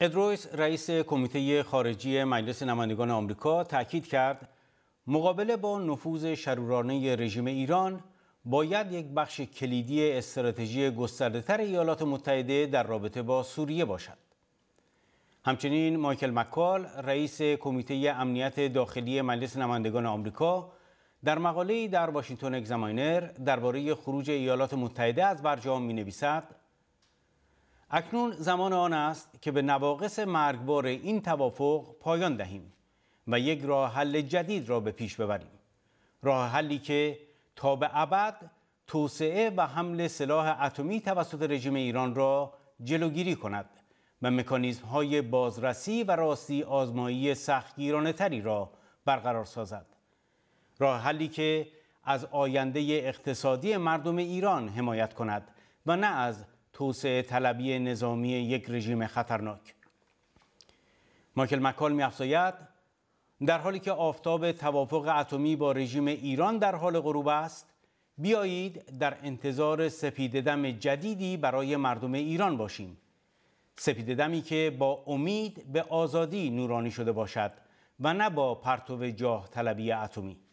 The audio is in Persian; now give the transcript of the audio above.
ادرویس رئیس کمیته خارجی مجلس نمایندگان آمریکا تاکید کرد مقابله با نفوذ شرورانه رژیم ایران باید یک بخش کلیدی استراتژی گستردهتر ایالات متحده در رابطه با سوریه باشد. همچنین مایکل مکال رئیس کمیته امنیت داخلی مجلس نمایندگان آمریکا در مقاله‌ای در واشنگتن اگزاماینر درباره خروج ایالات متحده از برجام می‌نویسد اکنون زمان آن است که به نواقص مرگبار این توافق پایان دهیم و یک راه حل جدید را به پیش ببریم راه حلی که تا به ابد توسعه و حمل سلاح اتمی توسط رژیم ایران را جلوگیری کند و مکانیزم های بازرسی و راستی آزمایی سختگیرانه تری را برقرار سازد راه حلی که از آینده اقتصادی مردم ایران حمایت کند و نه از توسعه طلبی نظامی یک رژیم خطرناک ماکل مکال میافزاید در حالی که آفتاب توافق اتمی با رژیم ایران در حال غروب است بیایید در انتظار سپیددم جدیدی برای مردم ایران باشیم سپیددمی که با امید به آزادی نورانی شده باشد و نه با پرتو جاه طلبی اتمی